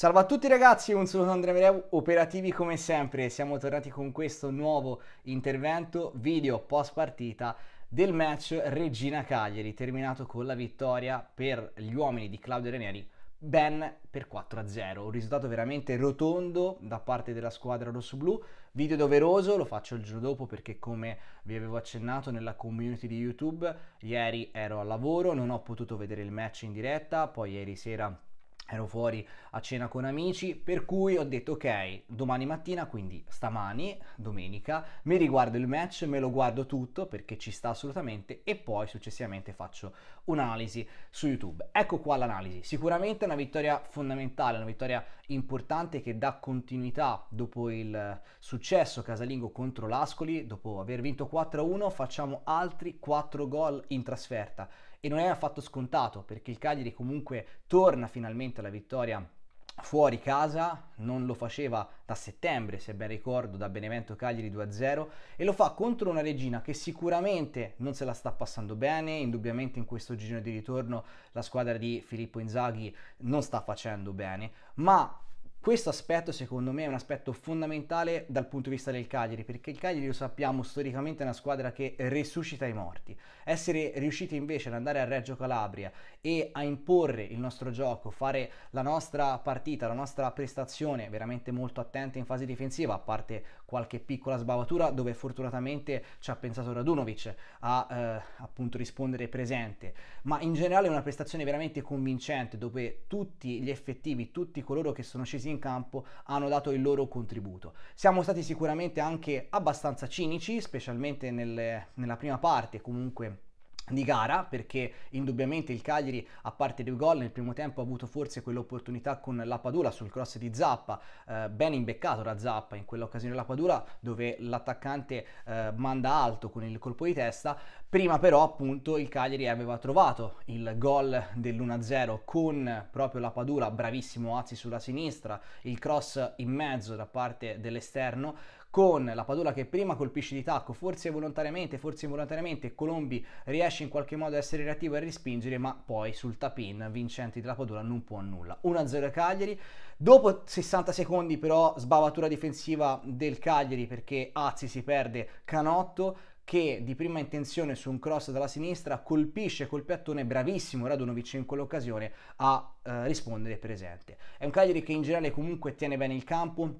Salve a tutti ragazzi, un saluto da Andrea Mereu, operativi come sempre, siamo tornati con questo nuovo intervento video post partita del match Regina Cagliari, terminato con la vittoria per gli uomini di Claudio Ranieri ben per 4-0, un risultato veramente rotondo da parte della squadra rossoblù, video doveroso, lo faccio il giorno dopo perché come vi avevo accennato nella community di YouTube, ieri ero al lavoro, non ho potuto vedere il match in diretta, poi ieri sera ero fuori a cena con amici, per cui ho detto ok, domani mattina, quindi stamani, domenica, mi riguardo il match, me lo guardo tutto perché ci sta assolutamente e poi successivamente faccio un'analisi su YouTube. Ecco qua l'analisi, sicuramente una vittoria fondamentale, una vittoria importante che dà continuità dopo il successo casalingo contro l'Ascoli, dopo aver vinto 4-1 facciamo altri 4 gol in trasferta e non è affatto scontato perché il Cagliari comunque torna finalmente alla vittoria fuori casa, non lo faceva da settembre, se ben ricordo, da Benevento Cagliari 2-0 e lo fa contro una regina che sicuramente non se la sta passando bene, indubbiamente in questo giro di ritorno la squadra di Filippo Inzaghi non sta facendo bene, ma questo aspetto secondo me è un aspetto fondamentale dal punto di vista del Cagliari, perché il Cagliari lo sappiamo storicamente è una squadra che resuscita i morti. Essere riusciti invece ad andare a Reggio Calabria e a imporre il nostro gioco, fare la nostra partita, la nostra prestazione veramente molto attenta in fase difensiva, a parte qualche piccola sbavatura dove fortunatamente ci ha pensato Radunovic a eh, appunto rispondere presente, ma in generale è una prestazione veramente convincente dove tutti gli effettivi, tutti coloro che sono scesi mesi in campo hanno dato il loro contributo. Siamo stati sicuramente anche abbastanza cinici, specialmente nel, nella prima parte comunque di gara perché indubbiamente il Cagliari a parte due gol nel primo tempo ha avuto forse quell'opportunità con la Padula sul cross di Zappa eh, ben imbeccato da Zappa in quell'occasione la Padula dove l'attaccante eh, manda alto con il colpo di testa Prima però appunto il Cagliari aveva trovato il gol dell'1-0 con proprio la padura, bravissimo Azzi sulla sinistra, il cross in mezzo da parte dell'esterno con la Padula che prima colpisce di tacco, forse volontariamente, forse involontariamente, Colombi riesce in qualche modo a essere reattivo e a respingere, ma poi sul tap-in vincenti della Padula non può nulla. 1-0 Cagliari, dopo 60 secondi però sbavatura difensiva del Cagliari perché Azzi si perde Canotto, che di prima intenzione su un cross dalla sinistra colpisce col piattone, bravissimo Radunovic in quell'occasione a eh, rispondere presente. È un Cagliari che in generale comunque tiene bene il campo,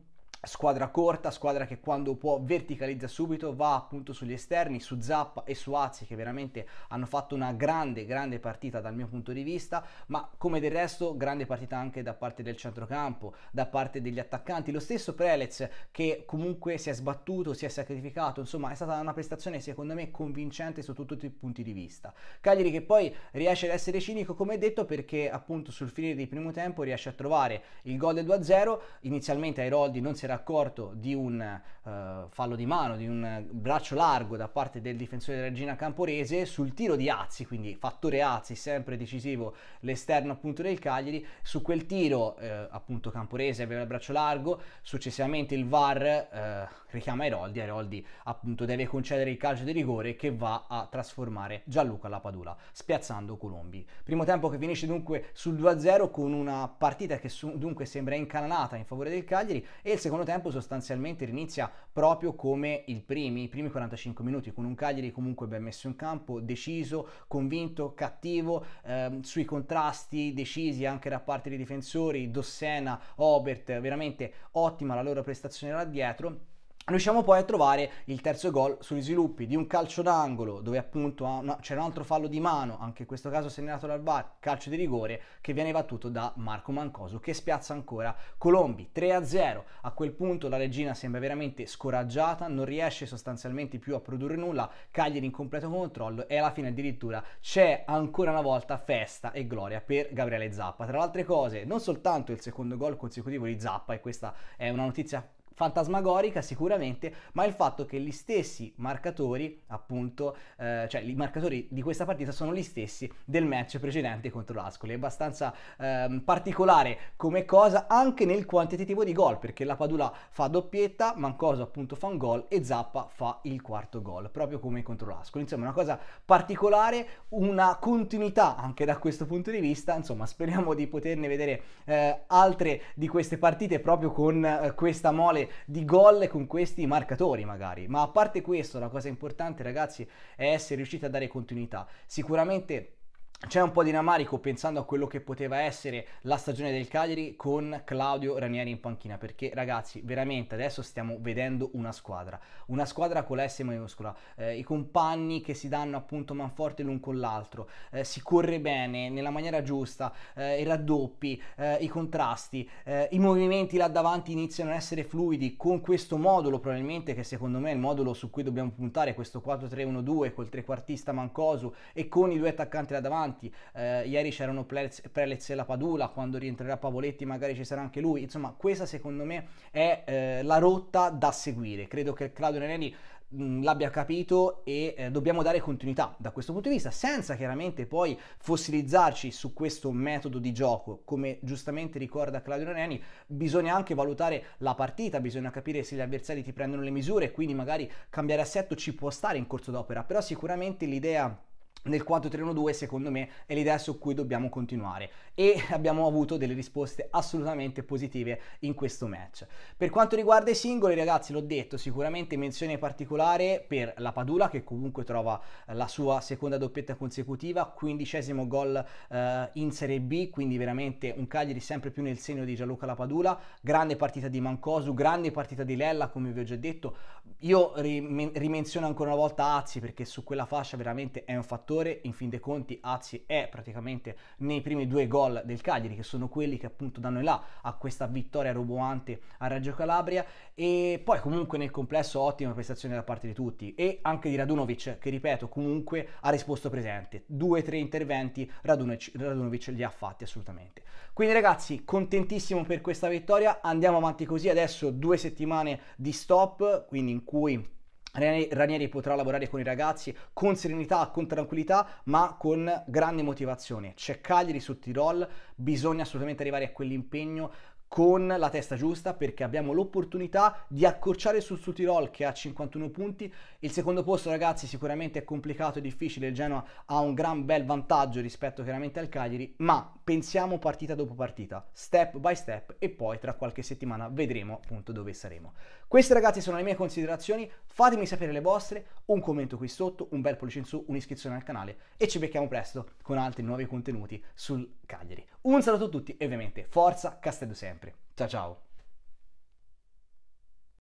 squadra corta, squadra che quando può verticalizza subito, va appunto sugli esterni, su Zappa e su Azzi che veramente hanno fatto una grande, grande partita dal mio punto di vista, ma come del resto grande partita anche da parte del centrocampo, da parte degli attaccanti, lo stesso Prelez che comunque si è sbattuto, si è sacrificato, insomma è stata una prestazione secondo me convincente sotto tutti i punti di vista. Cagliari che poi riesce ad essere cinico come detto perché appunto sul finire del primo tempo riesce a trovare il gol del 2-0, inizialmente Airoldi non si è essere accorto di un uh, fallo di mano, di un braccio largo da parte del difensore della Regina Camporese sul tiro di Azzi, quindi fattore Azzi sempre decisivo l'esterno appunto del Cagliari, su quel tiro uh, appunto Camporese aveva il braccio largo, successivamente il VAR uh, richiama Eroldi, Eroldi appunto deve concedere il calcio di rigore che va a trasformare Gianluca Lapadula, spiazzando Colombi. Primo tempo che finisce dunque sul 2-0 con una partita che su, dunque sembra incanalata in favore del Cagliari e il secondo secondo tempo sostanzialmente inizia proprio come i primi, i primi 45 minuti, con un Cagliari comunque ben messo in campo, deciso, convinto, cattivo, ehm, sui contrasti decisi anche da parte dei difensori, Dossena, Obert, veramente ottima la loro prestazione là dietro Riusciamo poi a trovare il terzo gol sugli sviluppi di un calcio d'angolo dove appunto c'è un altro fallo di mano, anche in questo caso segnalato dal VAR, calcio di rigore che viene battuto da Marco Mancoso che spiazza ancora Colombi 3-0. A quel punto la regina sembra veramente scoraggiata, non riesce sostanzialmente più a produrre nulla, Cagliari in completo controllo e alla fine addirittura c'è ancora una volta festa e gloria per Gabriele Zappa. Tra le altre cose, non soltanto il secondo gol consecutivo di Zappa e questa è una notizia fantasmagorica sicuramente, ma il fatto che gli stessi marcatori, appunto, eh, cioè i marcatori di questa partita sono gli stessi del match precedente contro l'Ascoli. È abbastanza eh, particolare come cosa anche nel quantitativo di gol, perché la Padula fa doppietta, Mancoso appunto fa un gol e Zappa fa il quarto gol, proprio come contro l'Ascoli. Insomma, una cosa particolare, una continuità anche da questo punto di vista. Insomma, speriamo di poterne vedere eh, altre di queste partite proprio con eh, questa mole di gol con questi marcatori magari. Ma a parte questo, la cosa importante ragazzi è essere riusciti a dare continuità. Sicuramente c'è un po' di ramarico pensando a quello che poteva essere la stagione del Cagliari con Claudio Ranieri in panchina, perché ragazzi, veramente adesso stiamo vedendo una squadra, una squadra con la S maiuscola, eh, i compagni che si danno appunto manforte l'un con l'altro, eh, si corre bene nella maniera giusta, eh, i raddoppi, eh, i contrasti, eh, i movimenti là davanti iniziano a essere fluidi con questo modulo probabilmente che secondo me è il modulo su cui dobbiamo puntare, questo 4-3-1-2 col trequartista Mancosu e con i due attaccanti là davanti importanti. Eh, ieri c'erano Prelez e la Padula, quando rientrerà Pavoletti magari ci sarà anche lui. Insomma, questa secondo me è eh, la rotta da seguire. Credo che Claudio Nenelli mm, l'abbia capito e eh, dobbiamo dare continuità da questo punto di vista senza chiaramente poi fossilizzarci su questo metodo di gioco come giustamente ricorda Claudio Reni bisogna anche valutare la partita bisogna capire se gli avversari ti prendono le misure quindi magari cambiare assetto ci può stare in corso d'opera però sicuramente l'idea nel 4-3-1-2 secondo me è l'idea su cui dobbiamo continuare e abbiamo avuto delle risposte assolutamente positive in questo match. Per quanto riguarda i singoli ragazzi l'ho detto sicuramente menzione particolare per la Padula che comunque trova eh, la sua seconda doppietta consecutiva, quindicesimo gol eh, in Serie B quindi veramente un Cagliari sempre più nel segno di Gianluca La Padula, grande partita di Mancosu, grande partita di Lella come vi ho già detto, io rim- rimenziono ancora una volta Azzi perché su quella fascia veramente è un fattore fattore, in fin dei conti Azzi è praticamente nei primi due gol del Cagliari che sono quelli che appunto danno là a questa vittoria roboante a Reggio Calabria e poi comunque nel complesso ottima prestazione da parte di tutti e anche di Radunovic che ripeto comunque ha risposto presente, due o tre interventi Radunovic, Radunovic li ha fatti assolutamente. Quindi ragazzi contentissimo per questa vittoria, andiamo avanti così adesso due settimane di stop quindi in cui Ranieri potrà lavorare con i ragazzi con serenità, con tranquillità, ma con grande motivazione. C'è Cagliari su Tirol, bisogna assolutamente arrivare a quell'impegno con la testa giusta perché abbiamo l'opportunità di accorciare sul Sutirol che ha 51 punti. Il secondo posto ragazzi sicuramente è complicato e difficile, il Genoa ha un gran bel vantaggio rispetto chiaramente al Cagliari, ma pensiamo partita dopo partita, step by step e poi tra qualche settimana vedremo appunto dove saremo. Queste ragazzi sono le mie considerazioni, fatemi sapere le vostre, un commento qui sotto, un bel pollice in su, un'iscrizione al canale e ci becchiamo presto con altri nuovi contenuti sul Cagliari. Un saluto a tutti e ovviamente forza Castello sempre sempre. Ciao ciao!